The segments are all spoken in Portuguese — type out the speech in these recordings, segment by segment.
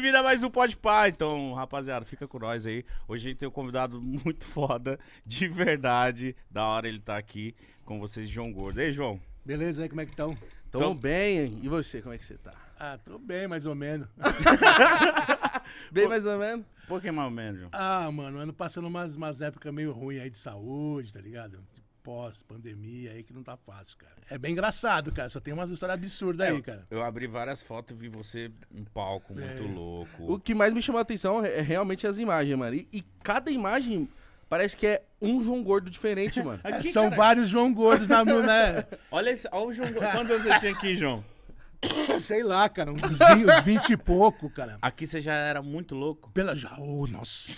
bem-vindo a mais um Pode Pá. Então, rapaziada, fica com nós aí. Hoje a gente tem um convidado muito foda, de verdade. Da hora ele tá aqui com vocês, João Gordo. Ei, João. Beleza, aí, como é que estão? Tão, Tão bem, e você, como é que você tá? Ah, tô bem, mais ou menos. bem, mais ou menos? Por que mais ou menos, João? Ah, mano, ano passando umas, umas épocas meio ruins aí de saúde, tá ligado? pós-pandemia aí que não tá fácil, cara. É bem engraçado, cara. Só tem umas histórias absurdas é, aí, cara. Eu abri várias fotos e vi você um palco é. muito é. louco. O que mais me chamou a atenção é, é realmente as imagens, mano. E, e cada imagem parece que é um João Gordo diferente, mano. Aqui, é São cara... vários João Gordos na mão, né? olha, esse, olha o João Gordo. Quantos anos você tinha aqui, João? Sei lá, cara, uns 20, 20 e pouco, cara. Aqui você já era muito louco? Pela já. Oh, nossa.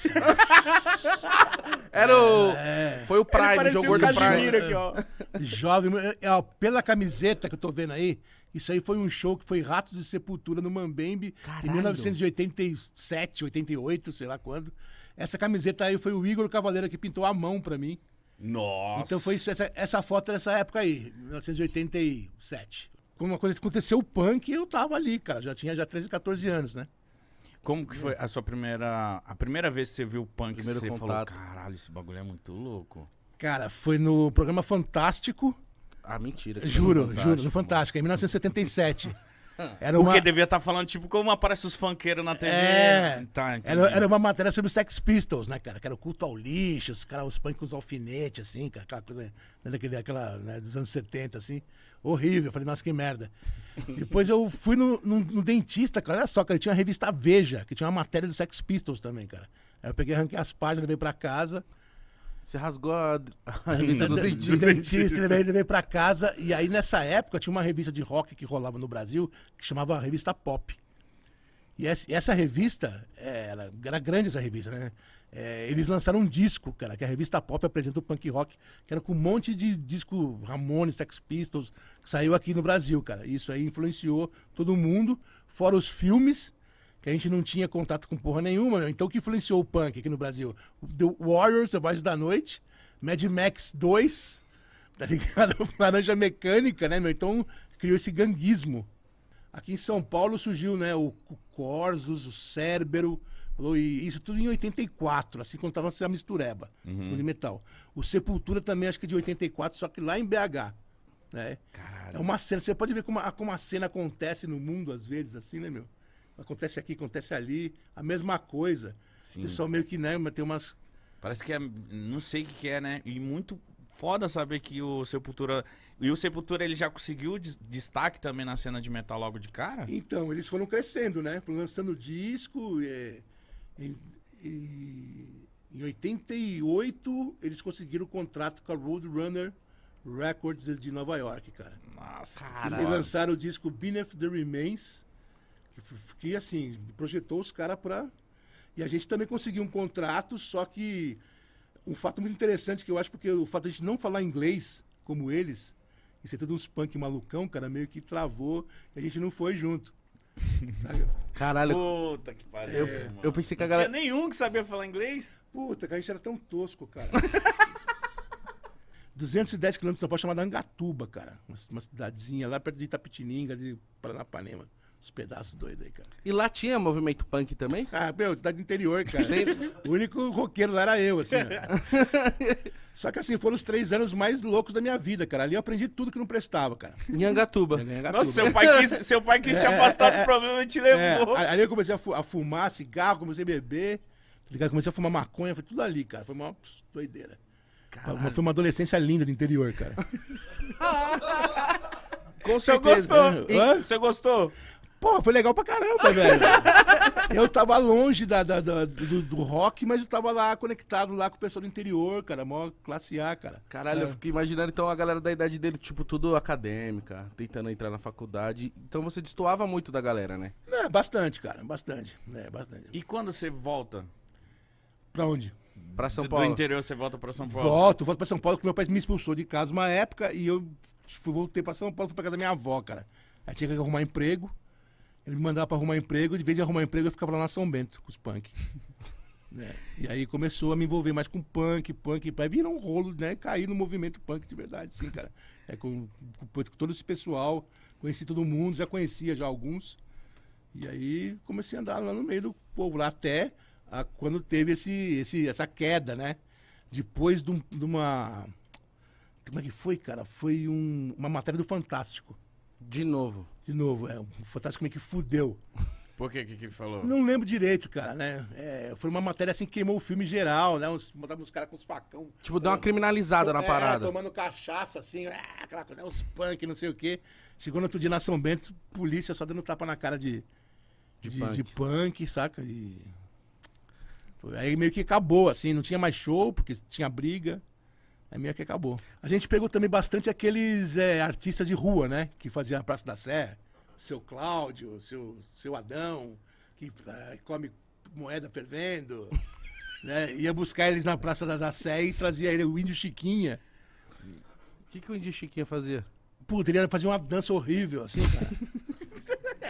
era o. É. Foi o Prime, jogou o do Prime. Aqui, ó. Jovem. Ó, pela camiseta que eu tô vendo aí, isso aí foi um show que foi Ratos de Sepultura no Mambembe Caralho. em 1987, 88, sei lá quando. Essa camiseta aí foi o Igor Cavaleiro que pintou a mão pra mim. Nossa! Então foi isso, essa, essa foto dessa época aí, 1987. Quando, quando aconteceu o punk, eu tava ali, cara. Já tinha já 13, 14 anos, né? Como que foi a sua primeira. A primeira vez que você viu o punk, Primeiro você contato. falou, caralho, esse bagulho é muito louco. Cara, foi no programa Fantástico. Ah, mentira. Juro, juro, no Fantástico, em 1977. É. Era uma... Porque devia estar tá falando, tipo, como aparece os funkeiros na TV. É. Tá, era, era, uma matéria sobre os Sex Pistols, né, cara? Que era o culto ao lixo, os, cara, os punk com os alfinetes, assim, cara, aquela coisa né, daquele, aquela, né, dos anos 70, assim. Horrível. Eu falei, nossa, que merda. Depois eu fui no, no, no dentista, cara. Olha só, cara, ele tinha uma revista Veja, que tinha uma matéria dos Sex Pistols também, cara. Aí eu peguei, arranquei as páginas, veio pra casa. Você rasgou a, a revista do dentista. do dentista, ele veio, ele veio pra casa. E aí, nessa época, tinha uma revista de rock que rolava no Brasil, que chamava a revista Pop. E essa revista, é, ela, era grande essa revista, né? É, eles lançaram um disco, cara, que é a revista Pop apresenta o punk rock, que era com um monte de disco Ramones, Sex Pistols, que saiu aqui no Brasil, cara. Isso aí influenciou todo mundo, fora os filmes que a gente não tinha contato com porra nenhuma, então o que influenciou o punk aqui no Brasil? The Warriors, Selvagem da Noite, Mad Max 2, tá ligado? Laranja Mecânica, né, meu? Então criou esse ganguismo. Aqui em São Paulo surgiu, né, o Corsos, o Cérbero, e isso tudo em 84, assim, quando tava a mistureba, uhum. de metal. O Sepultura também, acho que é de 84, só que lá em BH. Né? Caralho. É uma cena, você pode ver como como a cena acontece no mundo, às vezes, assim, né, meu? acontece aqui, acontece ali, a mesma coisa. Sim. O pessoal meio que, né, tem umas. Parece que é. Não sei o que, é, né? E muito foda saber que o Sepultura. E o Sepultura ele já conseguiu destaque também na cena de metal logo de cara? Então, eles foram crescendo, né? Foram lançando disco. É, em, em 88, eles conseguiram o contrato com a Roadrunner Records de Nova York, cara. Nossa, cara. E lançaram o disco Beneath the Remains. Que, assim, projetou os caras pra E a gente também conseguiu um contrato, só que um fato muito interessante que eu acho, porque o fato de a gente não falar inglês como eles, e ser todos uns punk malucão, cara, meio que travou e a gente não foi junto. Sabe? Caralho. Puta que pariu. Eu, eu pensei que a galera. Não tinha nenhum que sabia falar inglês? Puta, que a gente era tão tosco, cara. 210 quilômetros de São Paulo chamada Angatuba, cara. Uma, uma cidadezinha lá perto de Itapetininga, de Paranapanema. Os pedaços doidos aí, cara. E lá tinha movimento punk também? Ah, meu, cidade do interior, cara. o único roqueiro lá era eu, assim. Né? Só que assim, foram os três anos mais loucos da minha vida, cara. Ali eu aprendi tudo que não prestava, cara. em Angatuba. Nossa, seu pai quis, seu pai quis é, te afastar é, do é. problema e te é, levou. É, ali eu comecei a, fu a, fumar cigarro, comecei a beber. Tá ligado? Comecei a fumar maconha, foi tudo ali, cara. Foi uma doideira. Caralho. Foi uma adolescência linda do interior, cara. Com certeza. Você gostou? Hã? Você gostou? Pô, foi legal pra caramba, velho. eu tava longe da, da, da do, do, rock, mas eu tava lá conectado lá com o pessoal do interior, cara. Mó classe A, cara. Caralho, é. eu fiquei imaginando então a galera da idade dele, tipo, tudo acadêmica, tentando entrar na faculdade. Então você destoava muito da galera, né? É, bastante, cara. Bastante. É, bastante. E quando você volta? Pra onde? Pra São do, Paulo. Do interior você volta pra São Paulo? Volto, volto pra São Paulo, porque meu pai me expulsou de casa uma época e eu fui, voltei pra São Paulo, fui pra casa da minha avó, cara. Aí tinha que arrumar emprego. Ele me mandava para arrumar emprego, de vez em arrumar emprego eu ficava lá na São Bento com os punk. Né? E aí começou a me envolver mais com punk, punk, aí virar um rolo, né? Cair no movimento punk de verdade, sim, cara. É, com, com, com todo esse pessoal, conheci todo mundo, já conhecia já alguns. E aí comecei a andar lá no meio do povo, lá até a, quando teve esse, esse, essa queda, né? Depois de, um, de uma. Como é que foi, cara? Foi um, uma matéria do Fantástico. De novo. De novo, é O fantástico meio que fudeu. Por que que, ele falou? Não lembro direito, cara, né? É, foi uma matéria assim que queimou o filme geral, né? Uns, botavam os caras com os facão. Tipo, deu uma criminalizada na é, parada. tomando cachaça, assim, é, aquela coisa, né? os punk, não sei o quê. Chegou no outro dia na São Bento, polícia só dando tapa na cara de, de, de, punk. de punk. saca? E... Aí meio que acabou, assim, não tinha mais show, porque tinha briga. É minha que acabou. A gente pegou também bastante aqueles é, artistas de rua, né? Que faziam a Praça da Sé. Seu Cláudio, seu, seu Adão, que é, come moeda fervendo. né? Ia buscar eles na Praça da, da Sé e trazia ele, o Índio Chiquinha. O que, que o Índio Chiquinha fazia? Puta, ele fazer uma dança horrível, assim, cara.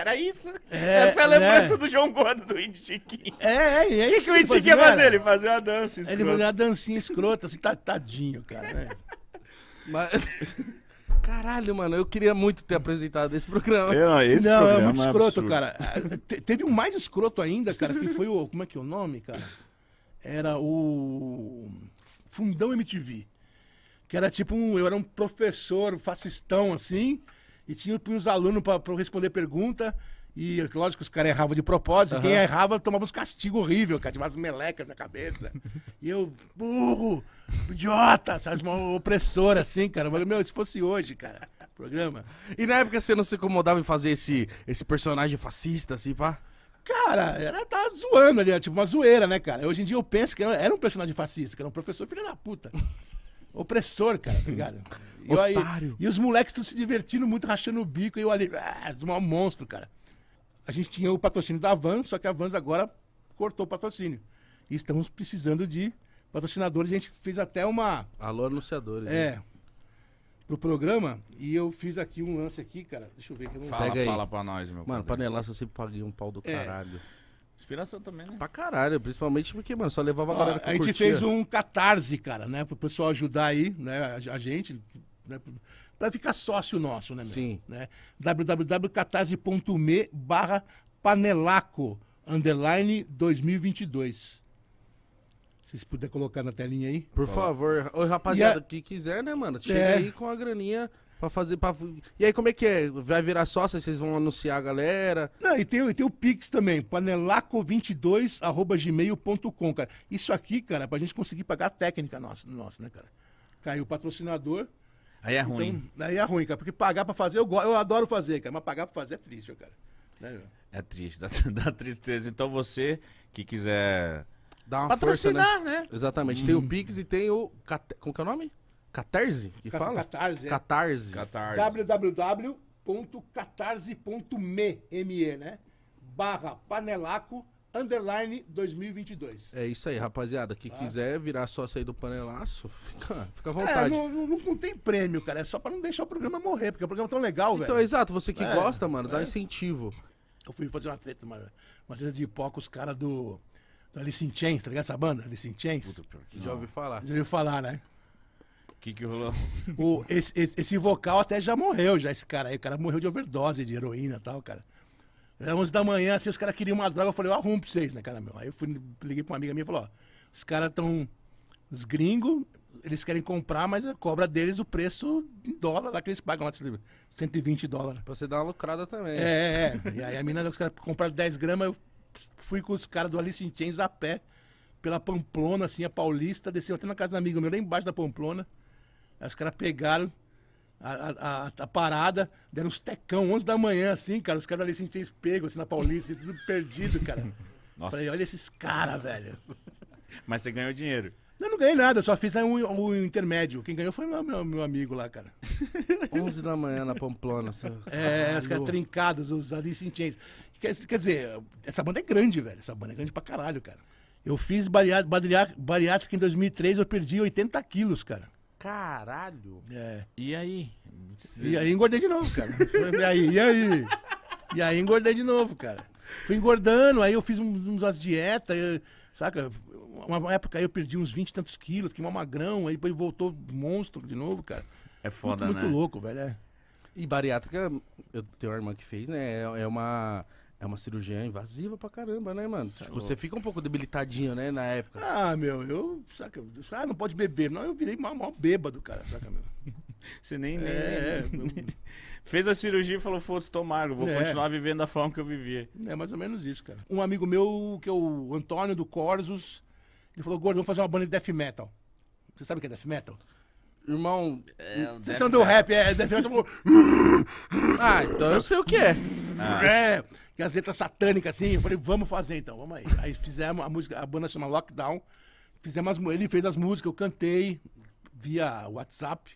Era isso. É, Essa é a lembrança né? do João Gordo do Indy Chiquinho. É, é, é. O que, que, o Indy ia fazer? Ele fazia uma dança escrota. Ele fazia uma dancinha escrota, assim, tadinho, cara. Né? Mas... Caralho, mano, eu queria muito ter apresentado esse programa. Eu, não, esse não é programa é muito escroto, cara. Ah, te, teve um mais escroto ainda, cara, que foi o. Como é que é o nome, cara? Era o. Fundão MTV. Que era tipo um. Eu era um professor fascistão, assim e tinha os alunos para responder pergunta. E lógico os caras erravam de propósito. Uhum. Quem errava tomava uns castigos horríveis, cara. Tinha umas melecas na cabeça. e eu, burro, idiota, sabe? Uma opressora assim, cara. Mas, meu, se fosse hoje, cara, programa. E na época você não se incomodava em fazer esse, esse personagem fascista, assim, pá? Cara, era tá zoando ali, tipo uma zoeira, né, cara? Hoje em dia eu penso que era um personagem fascista, que era um professor filho da puta. Opressor, cara, tá ligado? E, aí, e os moleques estão se divertindo muito, rachando o bico. E eu ali, ah, um monstro, cara. A gente tinha o patrocínio da Vans, só que a Vans agora cortou o patrocínio. E estamos precisando de patrocinadores. A gente fez até uma... Alô, anunciadores. É. Pro programa. E eu fiz aqui um lance aqui, cara. Deixa eu ver. Que eu não... Pega fala aí. pra nós, meu Mano, panelaço eu sempre paguei um pau do é. caralho. Inspiração também, né? Pra caralho, principalmente porque, mano, só levava a galera Ó, A gente curtia. fez um catarse, cara, né? Pro pessoal ajudar aí, né? A, a gente, né? Para ficar sócio nosso, né? Meu? Sim. Né? www.catarse.me barra panelaco underline 2022. Se você puderem colocar na telinha aí. Por favor. Ô, rapaziada, a... que quiser, né, mano? Chega é... aí com a graninha pra fazer. Pra... E aí, como é que é? Vai virar sócio? Vocês vão anunciar a galera? Não, e tem, e tem o Pix também, panelaco22.gmail.com, cara. Isso aqui, cara, é pra gente conseguir pagar a técnica nossa, nossa né, cara? Caiu o patrocinador. Aí é então, ruim. Então, aí é ruim, cara. Porque pagar pra fazer, eu, eu adoro fazer, cara. Mas pagar pra fazer é triste, cara. Né, é triste, dá, dá tristeza. Então você que quiser dá uma patrocinar, força, né? né? Exatamente. Uhum. Tem o Pix e tem o. Como que é o nome? Catarse? Que fala? Catarse. É. Catarse. Catarse. www.catarse.me, né? Barra Panelaco underline 2022. É isso aí, rapaziada. Que ah. quiser virar sócio aí do panelaço, fica, fica à é, vontade. É, não, não, não, tem prêmio, cara. É só pra não deixar o programa morrer, porque o programa é tão legal, então, velho. Então, exato. Você que é, gosta, mano, é. dá um incentivo. Eu fui fazer uma treta, uma, uma treta de hipó com os caras do, do Alice in Chains, tá ligado? Essa banda, Alice in Chains. Puta, já ouvi falar. Já ouvi falar, né? O que, que rolou? O, esse, esse, esse vocal até já morreu, já esse cara aí. O cara morreu de overdose de heroína e tal, cara. É Era 11 da manhã, assim, os caras queriam uma droga Eu falei, eu arrumo pra vocês, né, cara, meu? Aí eu fui, liguei pra uma amiga minha e falei, ó, os caras tão... Os gringos, eles querem comprar, mas a cobra deles o preço em dólar lá que eles pagam lá, 120 dólares. Pra você dar uma lucrada também. É, é. é. e aí a menina, os caras compraram 10 gramas, eu fui com os caras do Alice in Chains a pé, pela Pamplona, assim, a Paulista, desceu até na casa do amigo meu, lá embaixo da Pamplona. Aí os caras pegaram, a, a, a, parada, deram uns tecão, 11 da manhã, assim, cara. Os caras ali sentiam assim, pego, assim, na Paulista, assim, tudo perdido, cara. Nossa. Falei, olha esses caras, velho. Mas você ganhou dinheiro. Eu não ganhei nada, só fiz o um, um intermédio. Quem ganhou foi meu, meu, meu, amigo lá, cara. 11 da manhã na Pamplona. Seu... É, os caras trincados, os ali Quer, quer dizer, essa banda é grande, velho. Essa banda é grande pra caralho, cara. Eu fiz bariátrica em 2003, eu perdi 80 quilos, cara. Caralho! É. E aí? E aí engordei de novo, cara. e aí, e aí? E aí engordei de novo, cara. Fui engordando, aí eu fiz uns, umas dietas, eu, saca? Uma época aí eu perdi uns 20 e tantos quilos, fiquei mal magrão, aí depois voltou monstro de novo, cara. É foda, muito, né? Muito louco, velho. É. E bariátrica, eu tenho uma irmã que fez, né? É, é uma. É uma cirurgia invasiva pra caramba, né, mano? É tipo, você fica um pouco debilitadinho, né, na época. Ah, meu, eu. Saca, ah, não pode beber. Não, eu virei mal, mal bêbado, cara, saca, meu. Você nem. É, nem, nem, é, nem Fez a cirurgia e falou: foda-se, tô magro, vou é. continuar vivendo da forma que eu vivia. É mais ou menos isso, cara. Um amigo meu, que é o Antônio do Corsos, ele falou: Gordo, vamos fazer uma banda de death metal. Você sabe o que é death metal? Irmão. É, é são do rap, é death metal. ah, então eu sei o que é. Ah, é que as letras satânicas, assim. Eu falei, vamos fazer então, vamos aí. Aí fizemos a música, a banda chama Lockdown. Fizemos as, ele fez as músicas, eu cantei via WhatsApp.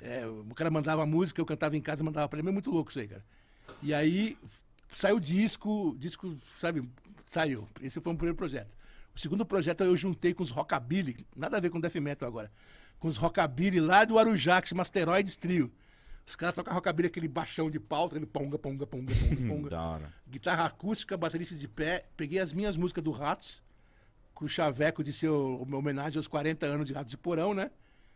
É, o cara mandava a música, eu cantava em casa, mandava pra ele. É muito louco isso aí, cara. E aí saiu o disco, disco, sabe, saiu. Esse foi o primeiro projeto. O segundo projeto eu juntei com os Rockabilly, nada a ver com Death Metal agora, com os Rockabilly lá do Arujá, que chama Asteroides Trio. Os caras tocam rockabilly, aquele baixão de pau aquele ponga, ponga, ponga, ponga, ponga. da hora. Guitarra acústica, baterista de pé. Peguei as minhas músicas do Ratos, com o Chaveco de seu homenagem aos 40 anos de Ratos de Porão, né?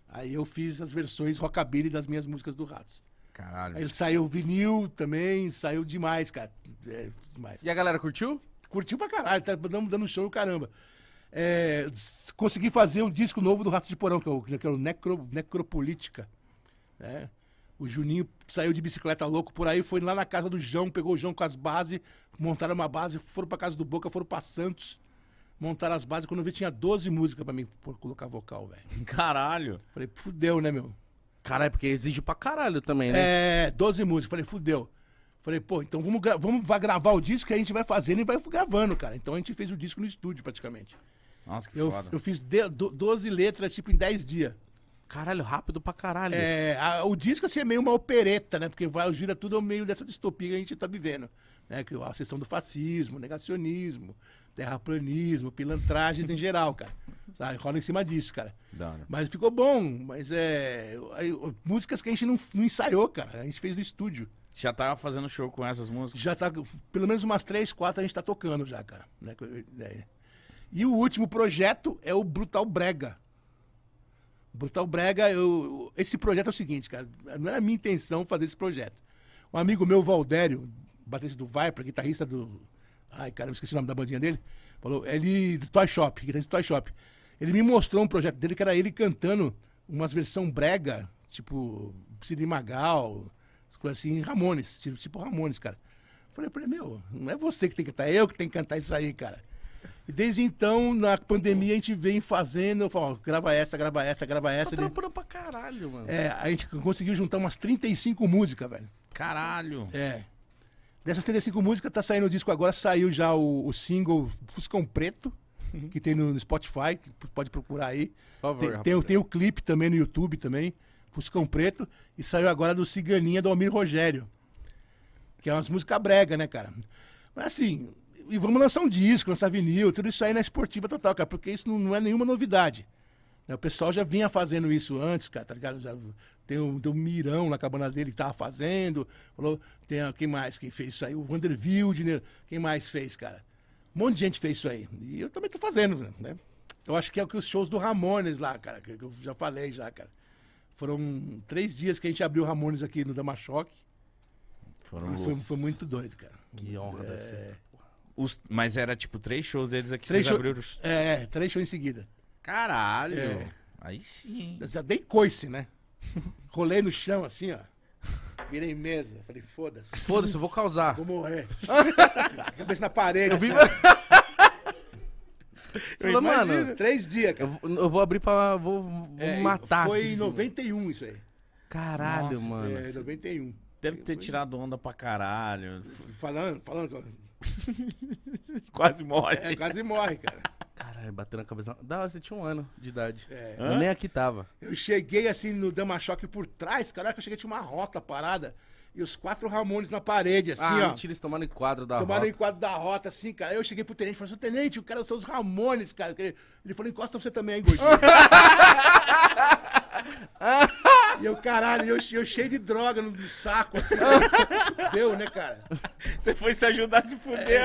Aí eu fiz as versões rockabilly das minhas músicas do Ratos. Caralho. Aí ele saiu vinil também, saiu demais, cara. É, demais. E a galera curtiu? Curtiu pra caralho, tá dando, dando show caramba. É, consegui fazer um disco novo do Ratos de Porão, que é o, que é o Necro, Necropolítica. Né? O Juninho saiu de bicicleta louco por aí, foi lá na casa do João, pegou o João com as bases, montaram uma base, foram pra casa do Boca, foram pra Santos, montaram as bases. Quando eu vi, tinha 12 músicas pra mim por colocar vocal, velho. Caralho. Falei, fudeu, né, meu? Caralho, porque exige pra caralho também, né? É, 12 músicas. Falei, fudeu. Falei, pô, então vamos, vamos vai gravar o disco que a gente vai fazendo e vai gravando, cara. Então a gente fez o disco no estúdio, praticamente. Nossa, que eu, foda. Eu fiz 12 letras, tipo, em 10 dias. Caralho, rápido pra caralho. É, a, o disco assim, é meio uma opereta, né? Porque vai, gira tudo ao meio dessa distopia que a gente tá vivendo. Né? Que, é a sessão do fascismo, negacionismo, terraplanismo, pilantragens em geral, cara. Sabe? Rola em cima disso, cara. Dá, né? Mas ficou bom. Mas é. Aí, músicas que a gente não, não ensaiou, cara. A gente fez no estúdio. Já tá fazendo show com essas músicas? Já tá. Pelo menos umas três, quatro a gente tá tocando já, cara. Né? É. E o último projeto é o Brutal Brega. Brutal Brega, eu, esse projeto é o seguinte, cara. Não era minha intenção fazer esse projeto. Um amigo meu, Valdério, baterista do Viper, guitarrista do. Ai, cara, esqueci o nome da bandinha dele. Falou, ele. É do Toy Shop, guitarrista do Toy Shop. Ele me mostrou um projeto dele que era ele cantando umas versão brega, tipo Cid Magal, coisas assim, Ramones, tipo, tipo Ramones, cara. Falei falei meu, não é você que tem que cantar, é eu que tenho que cantar isso aí, cara. E desde então, na pandemia, a gente vem fazendo. Eu falo, ó, grava essa, grava essa, grava essa. Tá né? trampando pra caralho, mano. É, a gente conseguiu juntar umas 35 músicas, velho. Caralho. É. Dessas 35 músicas, tá saindo o disco agora. Saiu já o, o single Fuscão Preto, uhum. que tem no, no, Spotify, que pode procurar aí. Por favor, tem, tem, tem, o clipe também no YouTube também, Fuscão Preto. E saiu agora do Ciganinha do Almir Rogério. Que é umas músicas brega, né, cara? Mas assim, e vamos lançar um disco, lançar vinil, tudo isso aí na esportiva total, cara, porque isso não, não é nenhuma novidade. Né? O pessoal já vinha fazendo isso antes, cara, tá ligado? Já, tem, o, tem Mirão na cabana dele que tava fazendo. Falou, tem, quem mais quem fez isso aí? O Vander Wildner, quem mais fez, cara? Um monte de gente fez isso aí. E eu também tô fazendo, né? Eu acho que é o que os shows do Ramones lá, cara, que eu já falei já, cara. Foram três dias que a gente abriu o Ramones aqui no Damachoque. Foram... Foi, foi, muito doido, cara. Que honra é... Os, mas era tipo três shows deles aqui, três vocês abriram os... É, é, três shows em seguida. Caralho! É. Aí sim. Eu já dei coice, né? Rolei no chão assim, ó. Virei mesa. Falei, foda-se. Foda-se, eu vou causar. Vou morrer. Cabeça na parede. Eu assim, vi. Você falou, mano, três dias, cara. Eu, eu, vou abrir pra. Vou, vou é, matar. Foi em 91 isso aí. Caralho, Nossa, mano. É, 91. Deve ter tirado onda pra caralho. Falando, falando. quase morre. É, quase morre, cara. Caralho, bateu na cabeça. Da hora, você tinha um ano de idade. É. Eu nem aqui tava. Eu cheguei assim no Dama-choque por trás, cara. que eu cheguei tinha uma rota parada. E os quatro Ramones na parede, assim, ah, ó. Mentira, eles tomaram em quadro da tomaram rota. Tomaram em quadro da rota, assim, cara. Aí eu cheguei pro tenente e falei tenente, o cara são os Ramones, cara. Ele falou, encosta você também aí, gordinho. E eu, caralho, eu, eu cheio de droga no saco, assim. Deu, né, cara? Você foi se ajudar, se é,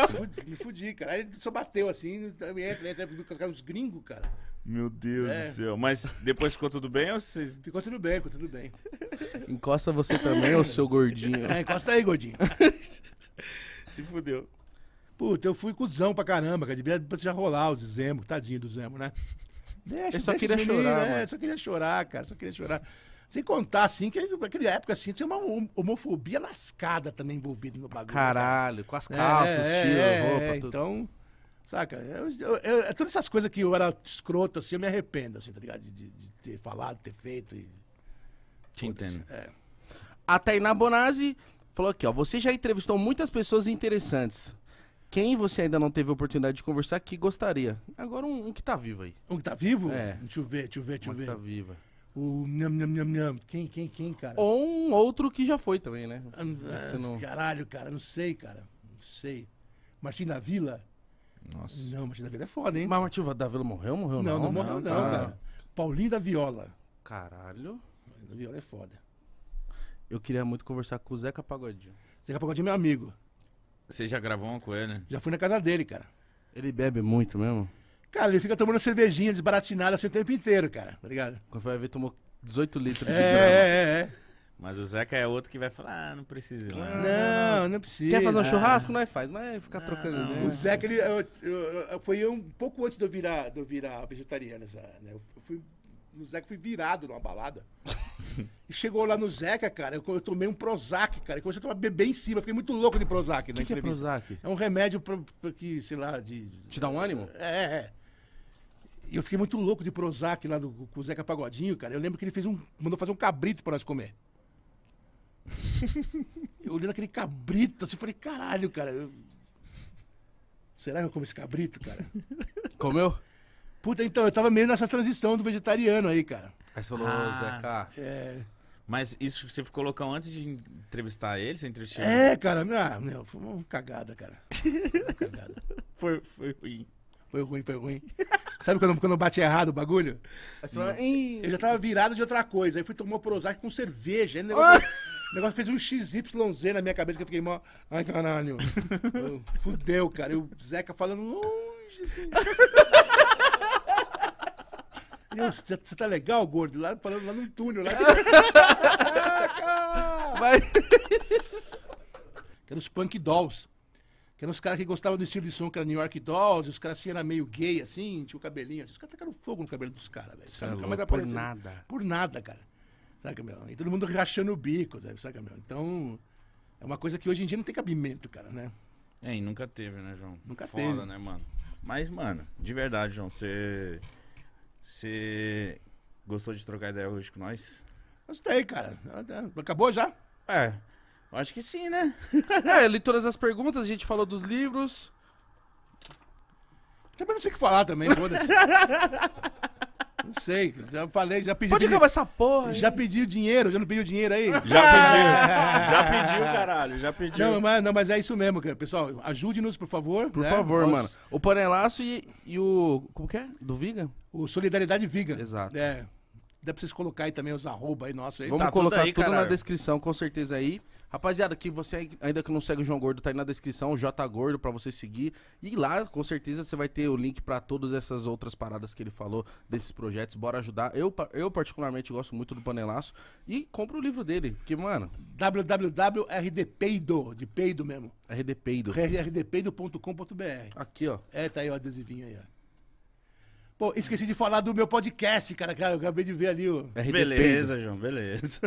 fudeu. É, me fudi, cara. Aí ele só bateu assim, entra, entra, entra os gringos, cara. Meu Deus é. do céu. Mas depois ficou tudo bem ou vocês. Ficou tudo bem, ficou tudo bem. Encosta você também, ô seu gordinho. É, encosta aí, gordinho. se fudeu. Puta, eu fui cuzão pra caramba, cara. Devia já rolar os Zemo, tadinho do Zemo, né? Deixa, eu só queria menino, chorar, né? Só queria chorar, cara. Só queria chorar. Sem contar, assim, que naquela época, assim, tinha uma homofobia lascada também envolvida no bagulho. Né, Caralho, com as é, calças, é, tiro, é, roupa, é, tudo. Então, saca? Eu, eu, eu, é todas essas coisas que eu era escroto, assim, eu me arrependo, assim, tá ligado? De, de, de ter falado, ter feito e... Te entendo. É. A Tainá Bonazzi falou aqui, ó. Você já entrevistou muitas pessoas interessantes. Quem você ainda não teve a oportunidade de conversar que gostaria? Agora um, um que tá vivo aí. Um que tá vivo? É. Deixa eu ver, deixa eu ver, deixa eu ver. Um que tá vivo. O nham, nham, nham, nham. Quem, quem, quem, cara? Ou um outro que já foi também, né? Ah, ah não... Caralho, cara, não sei, cara. Não sei. Martim da Vila? Nossa. Não, Martim da Vila é foda, hein? Mas Martim da Vila morreu, morreu não? Não, não morreu né? não, não ah. cara. cara. Paulinho da Viola. Caralho. Paulinho da Viola é foda. Eu queria muito conversar com o Zeca Pagodinho. Zeca Pagodinho é meu amigo. Você já gravou uma com ele? Já fui na casa dele, cara. Ele bebe muito mesmo? Cara, ele fica tomando cervejinha desbaratinada assim o tempo inteiro, cara. Obrigado. Tá Quando foi ver, tomou 18 litros de é, é, é, é. Mas o Zeca é outro que vai falar, ah, não precisa ir lá. Não, não precisa. Quer fazer um ah. churrasco? é faz, não é ficar trocando não. Né? O Zeca, ele, eu, eu, foi um pouco antes de eu virar, de eu virar vegetariano. Né? Eu fui, no Zeca fui virado numa balada. e chegou lá no Zeca, cara, eu, eu tomei um Prozac, cara. E comecei a tomar bebendo em cima. Fiquei muito louco de Prozac O que Que é Prozac? É um remédio pra, pra que, sei lá, de... Te dá um ânimo? É, é eu fiquei muito louco de Prozac lá do, com o Zeca Pagodinho, cara. Eu lembro que ele fez um. mandou fazer um cabrito pra nós comer. eu olhei naquele cabrito, assim, falei, caralho, cara. Eu... Será que eu como esse cabrito, cara? Comeu? Puta, então, eu tava meio nessa transição do vegetariano aí, cara. Aí você falou, ah, Zeca. É. Mas isso você ficou loucão antes de entrevistar ele? Você entrevistou? É, cara, ah, meu, foi uma cagada, cara. Foi uma cagada. foi, foi ruim. Foi ruim, foi ruim. Sabe quando, quando eu bati errado o bagulho? Fala, eu já tava virado de outra coisa. Aí fui tomar Prozac com cerveja. Aí o negócio, ah! negócio fez um XYZ na minha cabeça que eu fiquei mó. Ai, caralho. Eu, fudeu, cara. E o Zeca falando longe, assim. Você tá legal, gordo? Lá, falando lá num túnel. Lá. Zeca! Mas... Que era os Punk Dolls. Que eram os caras que gostavam do estilo de som, que era New York Dolls, os caras assim eram meio gay, assim, tinha o cabelinho assim. Os caras tacaram fogo no cabelo dos caras, velho. É por nada. Por nada, cara. Saca, meu? E todo mundo rachando o bico, sabe? Saca, meu? Então, é uma coisa que hoje em dia não tem cabimento, cara, né? É, e nunca teve, né, João? Nunca Foda, teve. né, mano? Mas, mano, de verdade, João, você. Você gostou de trocar ideia hoje com nós? Gostei, cara. Acabou já? É. Acho que sim, né? é, eu li todas as perguntas, a gente falou dos livros. Também não sei o que falar também, foda-se. Não sei, já falei, já pedi. Pode acabar essa porra. Já pediu dinheiro, já não pediu dinheiro aí? Já pediu. já pediu, caralho, já pediu. Não, mas, não, mas é isso mesmo, cara. Pessoal, ajude-nos, por favor. Por né? favor, mano. O panelaço e, e o. Como que é? Do Viga? O Solidariedade Viga. Exato. É. Dá pra vocês colocar aí também os arroba aí nosso aí. Vamos tá colocar tudo, aí, tudo na descrição, com certeza aí. Rapaziada, que você ainda que não segue o João Gordo, tá aí na descrição, o J Gordo, pra você seguir. E lá, com certeza, você vai ter o link para todas essas outras paradas que ele falou, desses projetos. Bora ajudar. Eu, eu particularmente, gosto muito do Panelaço. E compra o livro dele, que, mano... www.rdpeido, de peido mesmo. rdpeido. rdpeido.com.br. Aqui, ó. É, tá aí o adesivinho aí, ó. Pô, esqueci de falar do meu podcast, cara. cara eu acabei de ver ali o. RDP. Beleza, João, beleza.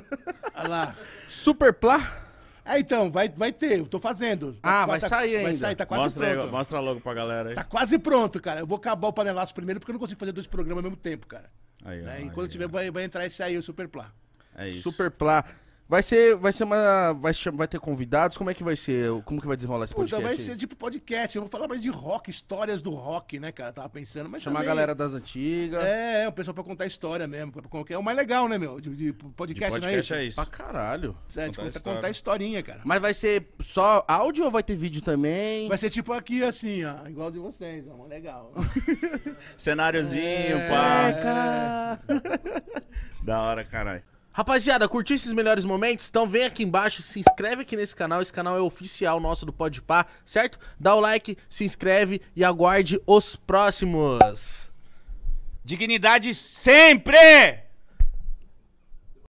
Olha lá. Superplá? É, então, vai, vai ter, eu tô fazendo. Ah, tá vai, tá, sair ainda. Vai sair, tá quase mostra pronto. Aí, mostra logo pra galera aí. Tá quase pronto, cara. Eu vou acabar o panelaço primeiro porque eu não consigo fazer dois programas ao mesmo tempo, cara. Aí, né? ó, Enquanto aí, tiver, vai, vai entrar esse aí, o Superplá. É isso. Superplá. Vai ser, vai ser uma, vai, vai ter convidados. Como é que vai ser? Como que vai desenrolar esse podcast? Puta, vai aí? ser tipo podcast. Eu vou falar mais de rock, histórias do rock, né, cara? Tava pensando, mas chamar também... a galera das antigas. É, é, o pessoal para contar história mesmo, é o mais legal, né, meu? De, de podcast, de podcast não é isso? É isso. Pra caralho. É, contar, contar historinha, cara. Mas vai ser só áudio ou vai ter vídeo também? Vai ser tipo aqui assim, ó, igual de vocês, ó, legal. Cenáriozinho, é, pá. É, cara. da hora, caralho. Rapaziada, curtiu esses melhores momentos? Então vem aqui embaixo, se inscreve aqui nesse canal, esse canal é oficial nosso do Podpah, certo? Dá o like, se inscreve e aguarde os próximos. Dignidade sempre!